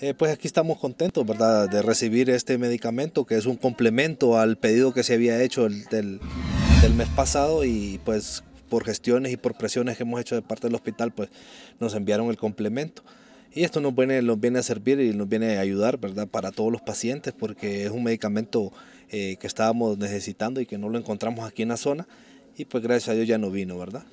Eh, pues aquí estamos contentos, ¿verdad?, de recibir este medicamento que es un complemento al pedido que se había hecho el, del, mes pasado y pues por gestiones y por presiones que hemos hecho de parte del hospital, pues nos enviaron el complemento. Y esto nos viene, nos viene a servir y nos viene a ayudar, ¿verdad?, para todos los pacientes porque es un medicamento eh, que estábamos necesitando y que no lo encontramos aquí en la zona y pues gracias a Dios ya no vino, ¿verdad?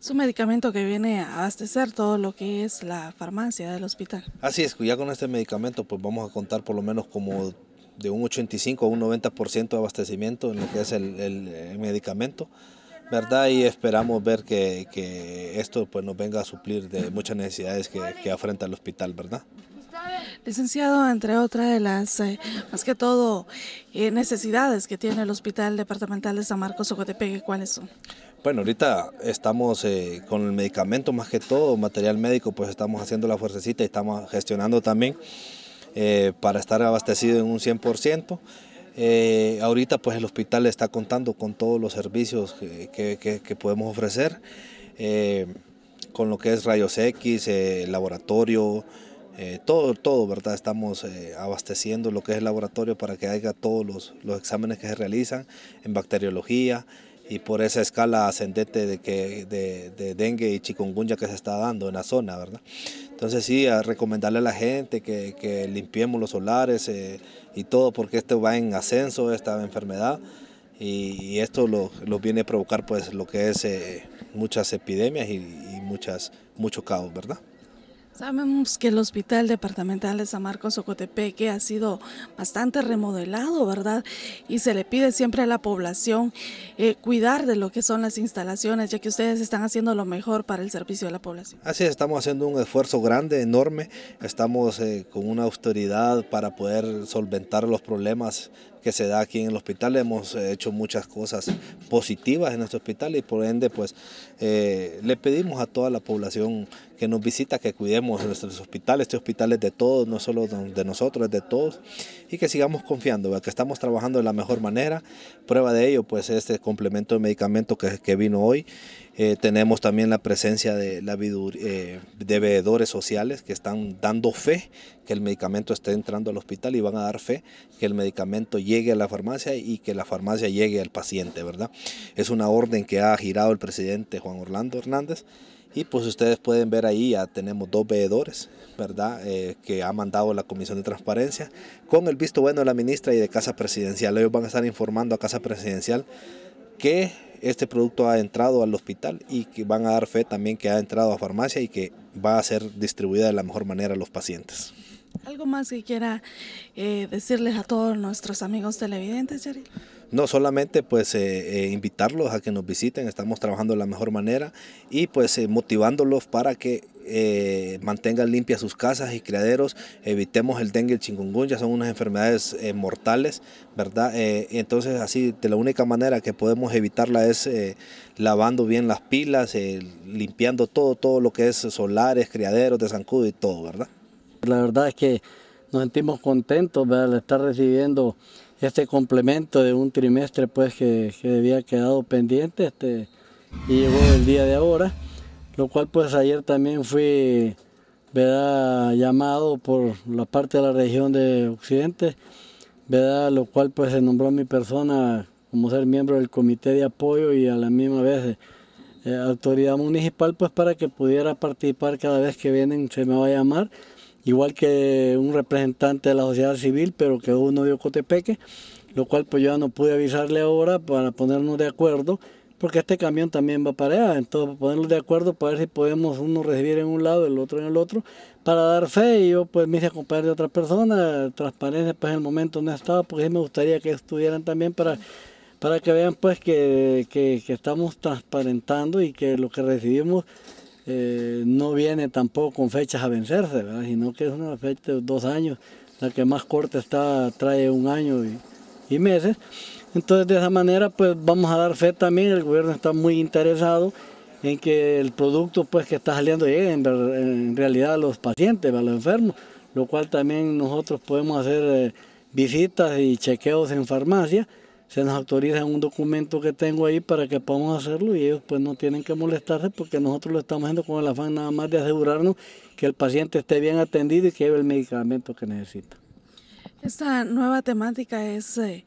Es un medicamento que viene a abastecer todo lo que es la farmacia del hospital. Así es, ya con este medicamento pues vamos a contar por lo menos como de un 85 a un 90% de abastecimiento en lo que es el, el, eh, medicamento. ¿verdad? Y esperamos ver que, que, esto pues, nos venga a suplir de muchas necesidades que, que afrenta el hospital, ¿verdad? Licenciado, entre otras de las, eh, más que todo, eh, necesidades que tiene el Hospital Departamental de San Marcos Ocotepeque, ¿cuáles son? Bueno, ahorita estamos eh, con el medicamento más que todo, material médico, pues estamos haciendo la fuercecita y estamos gestionando también para estar abastecido en un 100%. ahorita pues el hospital está contando con todos los servicios que, podemos ofrecer, con lo que es rayos X, laboratorio, eh, todo, todo, ¿verdad? Estamos eh, abasteciendo lo que es el laboratorio para que haya todos los, los, exámenes que se realizan en bacteriología y por esa escala ascendente de, que, de, dengue y chikungunya que se está dando en la zona, ¿verdad? Entonces sí, recomendarle a la gente que, limpiemos los solares eh, y todo porque esto va en ascenso, esta enfermedad. Y, esto lo, viene a provocar pues lo que es muchas epidemias y, muchas, mucho caos, ¿verdad? Sabemos que el Hospital Departamental de San Marcos Ocotepeque ha sido bastante remodelado, ¿verdad? Y se le pide siempre a la población eh, cuidar de lo que son las instalaciones, ya que ustedes están haciendo lo mejor para el servicio de la población. Así es, estamos haciendo un esfuerzo grande, enorme. Estamos eh, con una autoridad para poder solventar los problemas que se da aquí en el hospital. Hemos eh, hecho muchas cosas positivas en nuestro hospital y por ende pues eh, le pedimos a toda la población que nos visita que cuidemos nuestros hospitales. Este hospital es de todos, no solo de nosotros, es de todos y que sigamos confiando, que estamos trabajando de la mejor manera. Prueba de ello pues este complemento de medicamento que vino hoy. Eh, tenemos también la presencia eh, de, veedores sociales que están dando fe que el medicamento esté entrando al hospital y van a dar fe que el medicamento llegue a la farmacia y que la farmacia llegue al paciente, ¿verdad? Es una orden que ha girado el presidente Juan Orlando Hernández. Y pues ustedes pueden ver ahí, ya tenemos dos veedores, ¿verdad? Eh, que ha mandado la Comisión de Transparencia con el visto bueno de la ministra y de Casa Presidencial. Ellos van a estar informando a Casa Presidencial que este producto ha entrado al hospital y que van a dar fe también que ha entrado a farmacia y que va a ser distribuida de la mejor manera a los pacientes. ¿Algo más que quiera eh, decirles a todos nuestros amigos televidentes, Yaril? No, solamente pues eh, eh, invitarlos a que nos visiten, estamos trabajando de la mejor manera y pues eh, motivándolos para que mantengan limpias sus casas y criaderos, evitemos el dengue y el ya son unas enfermedades mortales, ¿verdad? entonces así de la única manera que podemos evitarla es lavando bien las pilas, limpiando todo, todo lo que es solares, criaderos, de zancudo y todo, ¿verdad? La verdad es que nos sentimos contentos, ¿verdad? De estar recibiendo este complemento de un trimestre pues que, había quedado pendiente este, y llegó el día de ahora, lo cual pues ayer también fui llamado por la parte de la región de Occidente, ¿verdad? lo cual pues se nombró a mi persona como ser miembro del comité de apoyo y a la misma vez eh, autoridad municipal pues para que pudiera participar cada vez que vienen se me va a llamar igual que un representante de la sociedad civil, pero que uno de Ocotepeque, lo cual pues yo ya no pude avisarle ahora para ponernos de acuerdo, porque este camión también va para allá, entonces ponernos de acuerdo para ver si podemos uno recibir en un lado, el otro en el otro, para dar fe, y yo pues me hice acompañar de otra persona, transparencia pues en el momento no estaba, porque me gustaría que estuvieran también para para que vean pues que, estamos transparentando y que lo que recibimos eh, no viene tampoco con fechas a vencerse, sino que es una fecha de dos años, la que más corta está trae un año y, meses. Entonces de esa manera pues vamos a dar fe también, el gobierno está muy interesado en que el producto pues que está saliendo llegue en, realidad a los pacientes, a los enfermos, lo cual también nosotros podemos hacer eh, visitas y chequeos en farmacia se nos autoriza un documento que tengo ahí para que podamos hacerlo y ellos pues no tienen que molestarse porque nosotros lo estamos haciendo con el afán nada más de asegurarnos que el paciente esté bien atendido y que lleve el medicamento que necesita. Esta nueva temática es, eh,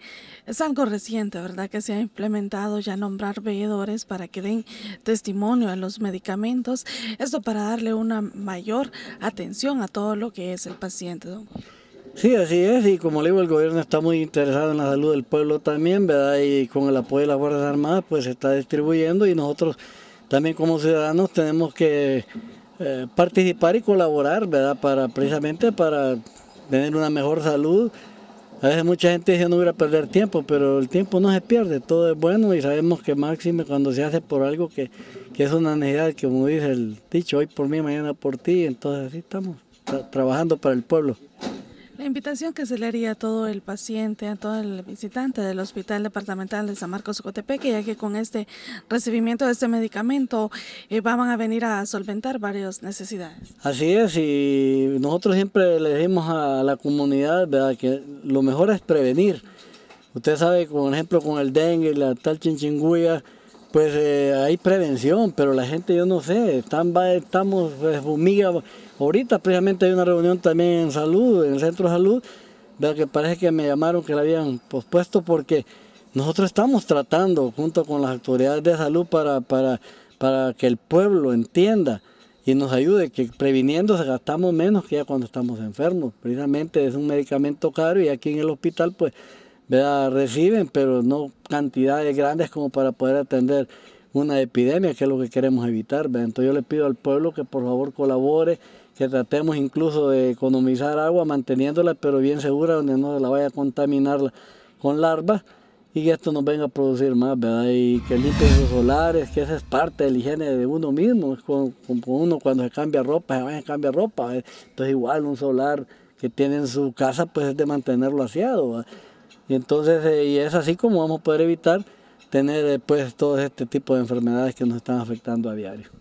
es algo reciente, ¿verdad? Que se ha implementado ya nombrar veedores para que den testimonio a los medicamentos. Esto para darle una mayor atención a todo lo que es el paciente. Don. Sí, así es, y como le digo, el gobierno está muy interesado en la salud del pueblo también, ¿verdad? Y con el apoyo de las Fuerzas Armadas, pues se está distribuyendo y nosotros también como ciudadanos tenemos que eh, participar y colaborar, ¿verdad? Para, precisamente para tener una mejor salud. A veces mucha gente dice no hubiera perder tiempo, pero el tiempo no se pierde, todo es bueno y sabemos que máxime cuando se hace por algo que, es una necesidad, como dice el dicho, hoy por mí, mañana por ti, entonces así estamos, trabajando para el pueblo. La invitación que se le haría a todo el paciente, a todo el visitante del Hospital Departamental de San Marcos Cotepec, ya que con este recibimiento de este medicamento eh, van a venir a solventar varias necesidades. Así es, y nosotros siempre le decimos a la comunidad ¿verdad? que lo mejor es prevenir. Usted sabe, por ejemplo, con el dengue, la tal chinchinguya pues eh, hay prevención, pero la gente, yo no sé, estamos pues, Ahorita precisamente hay una reunión también en salud, en el centro de salud, ¿verdad? que parece que me llamaron que la habían pospuesto porque nosotros estamos tratando junto con las autoridades de salud para, para, para que el pueblo entienda y nos ayude, que previniendo gastamos menos que ya cuando estamos enfermos. Precisamente es un medicamento caro y aquí en el hospital pues reciben, pero no cantidades grandes como para poder atender una epidemia, que es lo que queremos evitar. Entonces yo le pido al pueblo que por favor colabore, que tratemos incluso de economizar agua, manteniéndola, pero bien segura, donde no la vaya a contaminar con larvas y que esto no venga a producir más, ¿verdad? Y que limpien sus solares, que esa es parte de la higiene de uno mismo, con, uno cuando se cambia ropa, se vaya a cambiar ropa, entonces igual un solar que tiene en su casa, pues es de mantenerlo aseado, y entonces, eh, y es así como vamos a poder evitar tener eh, pues todo este tipo de enfermedades que nos están afectando a diario.